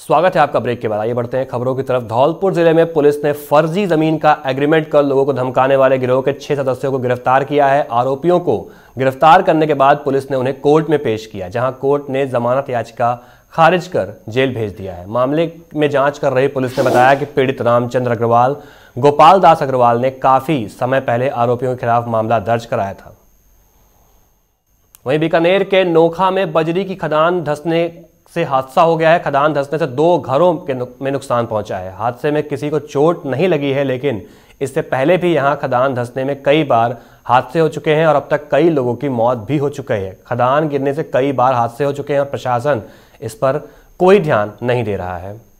स्वागत है आपका ब्रेक के बाद आइए बढ़ते हैं खबरों की तरफ धौलपुर जिले में पुलिस ने फर्जी जमीन का एग्रीमेंट कर लोगों को धमकाने वाले गिरोह के छह सदस्यों को गिरफ्तार किया है आरोपियों को गिरफ्तार करने के बाद पुलिस ने उन्हें कोर्ट में पेश किया जहां कोर्ट ने जमानत याचिका खारिज कर जेल भेज दिया है मामले में जांच कर रही पुलिस ने बताया कि पीड़ित रामचंद्र अग्रवाल गोपाल दास अग्रवाल ने काफी समय पहले आरोपियों के खिलाफ मामला दर्ज कराया था वहीं बीकानेर के नोखा में बजरी की खदान धसने से हादसा हो गया है खदान धंसने से दो घरों के नुक, में नुकसान पहुंचा है हादसे में किसी को चोट नहीं लगी है लेकिन इससे पहले भी यहाँ खदान धंसने में कई बार हादसे हो चुके हैं और अब तक कई लोगों की मौत भी हो चुकी है खदान गिरने से कई बार हादसे हो चुके हैं और प्रशासन इस पर कोई ध्यान नहीं दे रहा है